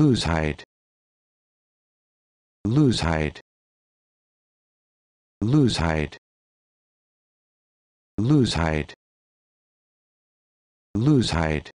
lose height lose height lose height lose height lose height